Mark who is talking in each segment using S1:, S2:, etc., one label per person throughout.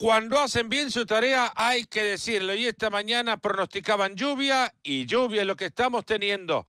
S1: Cuando hacen bien su tarea hay que decirlo y esta mañana pronosticaban lluvia y lluvia es lo que estamos teniendo.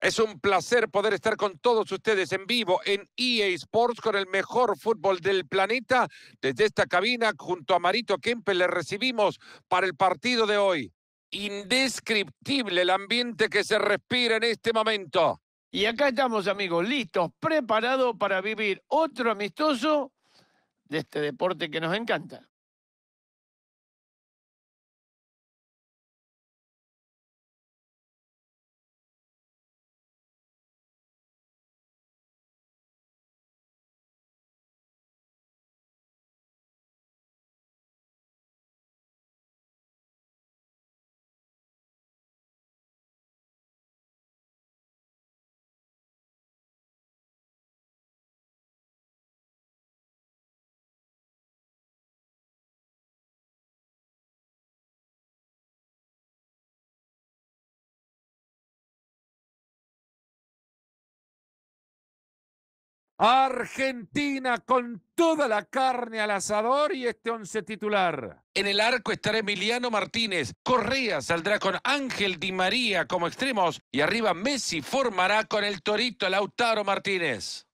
S1: Es un placer poder estar con todos ustedes en vivo en EA Sports con el mejor fútbol del planeta. Desde esta cabina junto a Marito Kempe le recibimos para el partido de hoy. Indescriptible el ambiente que se respira en este momento.
S2: Y acá estamos amigos, listos, preparados para vivir
S3: otro amistoso de este deporte que nos encanta. Argentina
S1: con toda la carne al asador y este once titular. En el arco estará Emiliano Martínez. Correa saldrá con Ángel Di María como extremos y arriba Messi formará con el Torito Lautaro Martínez.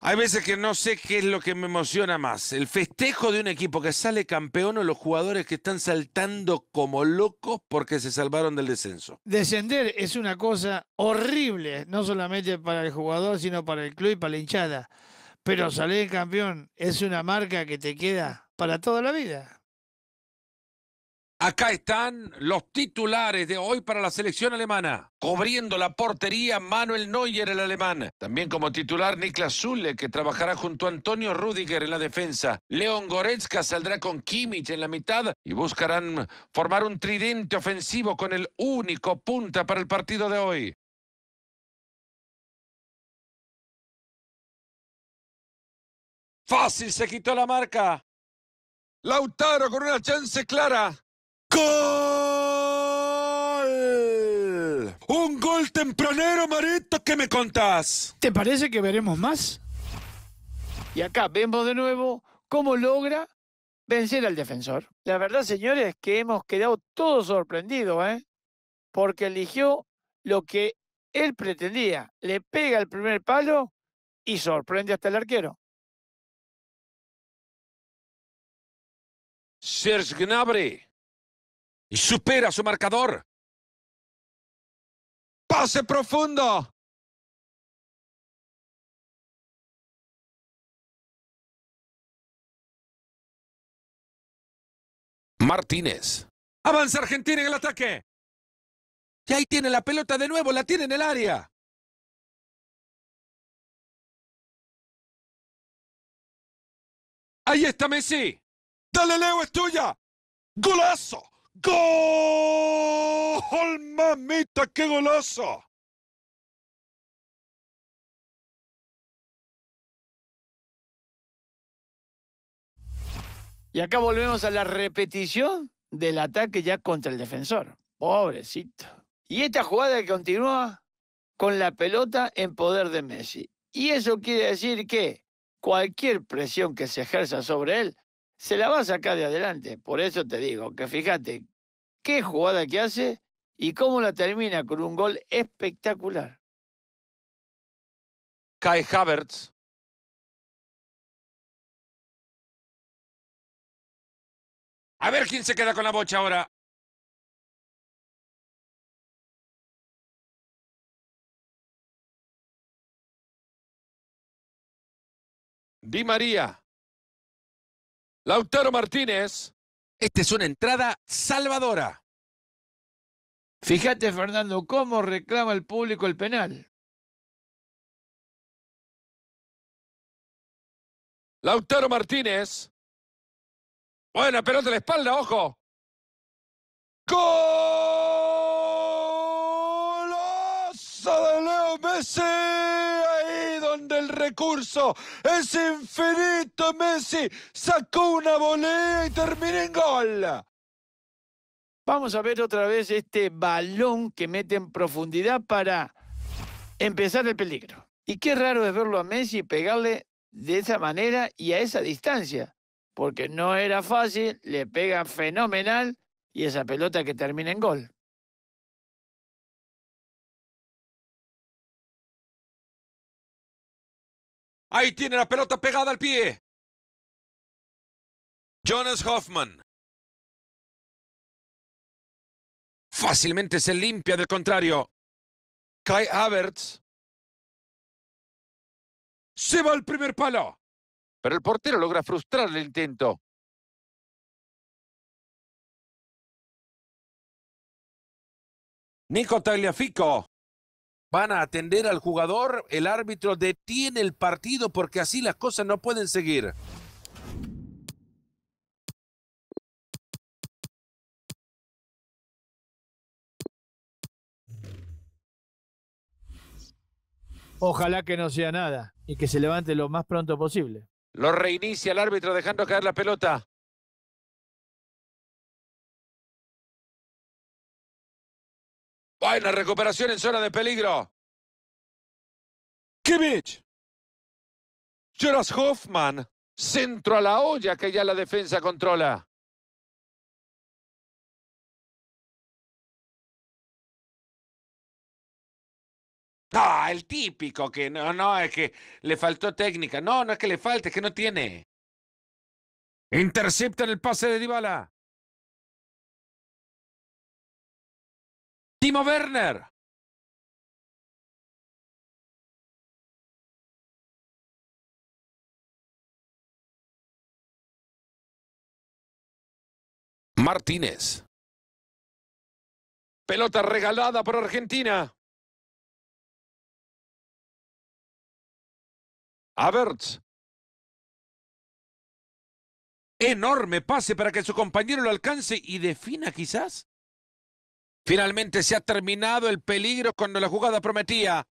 S1: Hay veces que no sé qué es lo que me emociona más, el festejo de un equipo que sale campeón o los jugadores que están saltando como locos porque se salvaron del descenso.
S2: Descender es una cosa horrible, no solamente para el jugador, sino para el club y para la hinchada. Pero salir campeón es una marca que te queda para toda la vida.
S1: Acá están los titulares de hoy para la selección alemana. Cubriendo la portería, Manuel Neuer, el alemán. También como titular, Niklas Zule, que trabajará junto a Antonio Rudiger en la defensa. Leon Goretzka saldrá con Kimmich en la mitad y buscarán formar un tridente ofensivo con el único punta para el partido de hoy. Fácil se quitó la marca. Lautaro con una chance clara. ¡Gol!
S2: ¡Un gol tempranero, Marito! ¿Qué me contás? ¿Te parece que veremos más? Y acá vemos de nuevo cómo logra vencer al defensor. La verdad, señores, que hemos quedado todos sorprendidos, ¿eh? Porque
S3: eligió lo que él pretendía. Le pega el primer palo y sorprende hasta el arquero. Serge y supera su marcador. Pase profundo. Martínez. Avanza Argentina en el ataque. Y ahí tiene la pelota de nuevo, la tiene en el área. Ahí está Messi. Dale, Leo, es tuya. Golazo. ¡Gol! ¡Mamita, qué golazo! Y acá volvemos a la repetición del ataque ya contra el defensor. Pobrecito.
S2: Y esta jugada continúa con la pelota en poder de Messi. Y eso quiere decir que cualquier presión que se ejerza sobre él se la va a sacar de adelante. Por eso te digo que fíjate qué jugada que hace y cómo la termina
S3: con un gol espectacular. Kai Havertz. A ver quién se queda con la bocha ahora. Di María. Lautaro Martínez. Esta es una entrada salvadora. Fíjate, Fernando, cómo reclama el público el penal. Lautaro Martínez. Buena
S1: pelota de la espalda, ojo. ¡Golazo de Leo Messi! curso Es infinito. Messi sacó una volea y termina en gol. Vamos a ver
S2: otra vez este balón que mete en profundidad para empezar el peligro. Y qué raro es verlo a Messi pegarle de esa manera y a esa distancia, porque no era fácil,
S3: le pega fenomenal y esa pelota que termina en gol. Ahí tiene la pelota pegada al pie. Jonas Hoffman. Fácilmente se limpia del contrario. Kai Havertz. Se va al primer palo. Pero el portero logra frustrar el intento. Nico
S1: Tagliafico van a atender al jugador, el árbitro detiene el partido porque así las cosas no pueden seguir.
S3: Ojalá que no sea nada y que se levante lo más pronto posible.
S1: Lo reinicia el árbitro dejando caer la pelota. una recuperación en zona de peligro. Kimmich. Jonas Hoffman. Centro a la olla que ya la defensa controla. ¡Ah, el típico que no, no, es que le faltó técnica. No, no es que le falte, es que no tiene. Interceptan el pase de
S3: Dybala. Timo Werner Martínez. Pelota regalada por Argentina.
S1: Averts, Enorme pase para que su compañero lo alcance y defina quizás. Finalmente se ha terminado el peligro cuando la jugada prometía.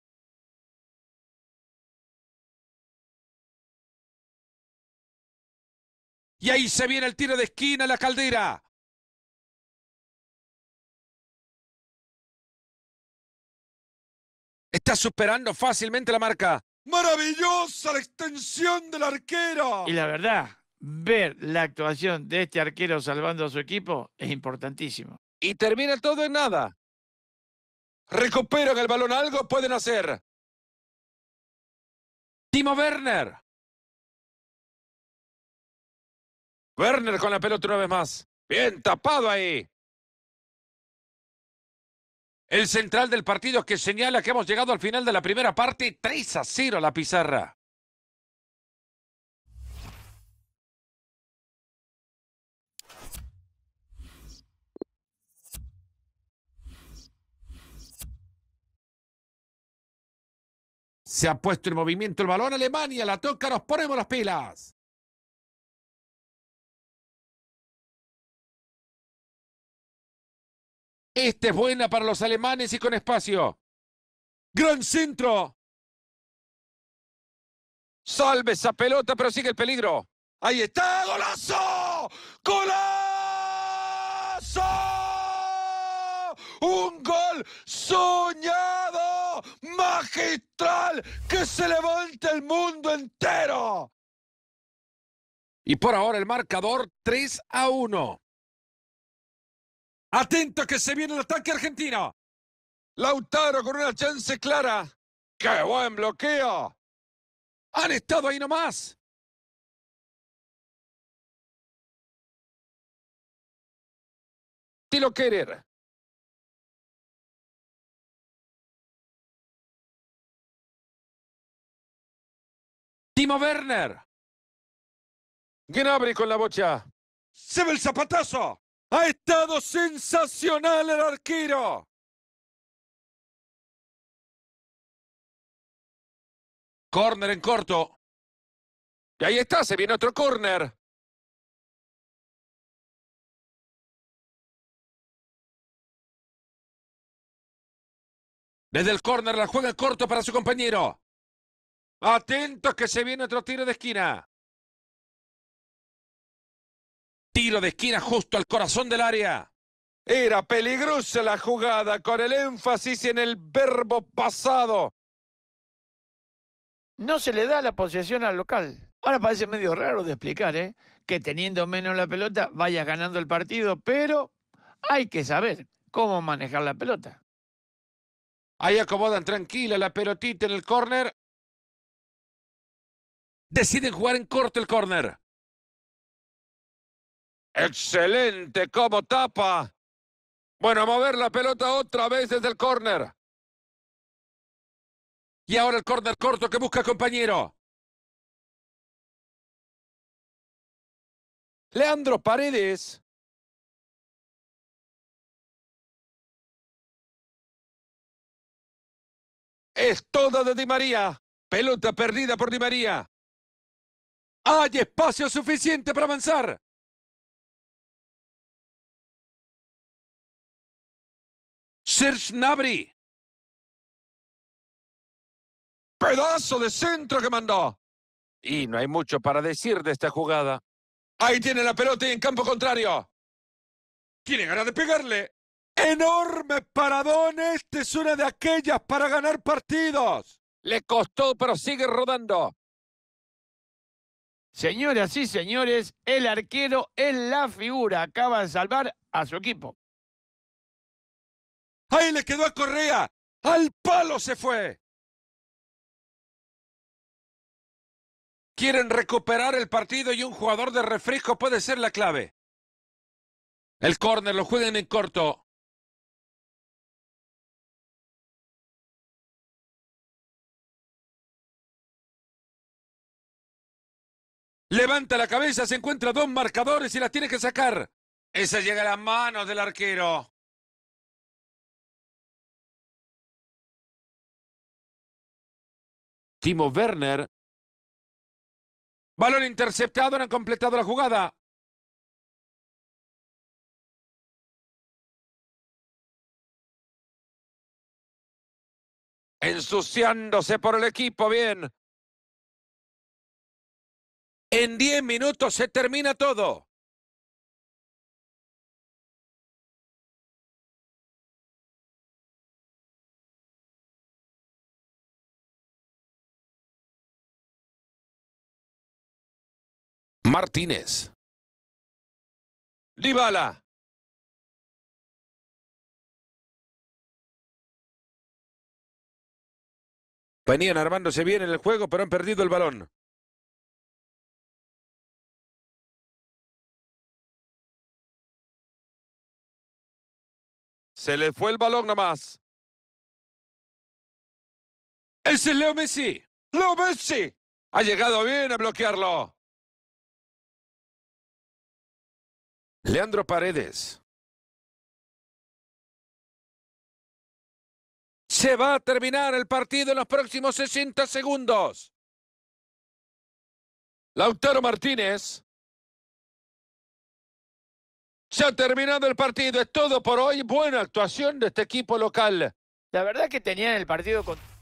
S3: Y ahí se viene el tiro de esquina a la caldera.
S1: Está superando fácilmente la marca. Maravillosa la extensión del arquero! Y la verdad, ver la actuación de este arquero salvando a su equipo es importantísimo. Y termina todo en nada. Recuperan el balón, algo pueden hacer. Timo
S3: Werner. Werner con la pelota una vez
S1: más. Bien tapado ahí. El central del partido que señala que hemos llegado al final de la primera parte, 3 a 0 la pizarra. Se ha puesto en movimiento el balón.
S3: Alemania la toca, nos ponemos las pilas. Esta es buena para los alemanes y con
S1: espacio. Gran centro. Salve esa pelota, pero sigue el peligro. Ahí está, golazo. Golazo. Un gol soñado magistral que se levante el mundo entero. Y por ahora el marcador 3 a
S3: 1. Atento que se viene el ataque argentino. Lautaro con una chance clara. ¡Qué buen bloqueo! Han estado ahí nomás. Tilo Querer.
S1: Timo Werner. Gnabry con la bocha. Se ve el zapatazo. Ha estado sensacional el arquero.
S3: Corner en corto. Y ahí está, se viene otro corner. Desde el corner la juega en corto para su compañero. Atentos que
S1: se viene otro tiro de esquina. Tiro de esquina justo al corazón del área. Era peligrosa la jugada con el énfasis en el verbo pasado. No se le da la
S2: posesión al local. Ahora parece medio raro de explicar, ¿eh? Que teniendo menos la pelota vayas
S1: ganando el partido, pero hay que saber cómo manejar la pelota. Ahí acomodan tranquila la pelotita en el córner deciden jugar en corto el corner. Excelente, como tapa. Bueno, a mover la pelota otra vez desde el corner. Y ahora el corner corto que busca compañero.
S3: Leandro Paredes. Es toda de Di María. Pelota perdida por Di María. Hay espacio suficiente para avanzar. Serge Nabri.
S1: Pedazo de centro que mandó. Y no hay mucho para decir de esta jugada. Ahí tiene la pelota y en campo contrario. Tiene ganas de pegarle. Enorme paradón. Este es una de aquellas para ganar partidos. Le costó, pero sigue rodando. Señoras y señores, el arquero es la figura.
S3: Acaba de salvar a su equipo. Ahí le quedó a Correa. Al palo se fue. Quieren recuperar el partido y un jugador de refresco puede ser la clave. El córner lo juegan en corto. Levanta la cabeza, se encuentra dos marcadores y las tiene que sacar. Esa llega a las manos del arquero. Timo Werner. Balón interceptado, han completado la jugada. Ensuciándose por el equipo, bien. En 10 minutos se termina todo. Martínez. Dybala. Venían armándose bien en el juego, pero han perdido el balón. Se le fue el balón nomás. Ese es Leo Messi. Leo Messi. Ha llegado bien a bloquearlo. Leandro Paredes. Se va a terminar el partido en los próximos 60 segundos. Lautaro Martínez.
S1: Se ha terminado el partido, es todo por hoy. Buena actuación de este equipo local. La verdad que tenían el partido con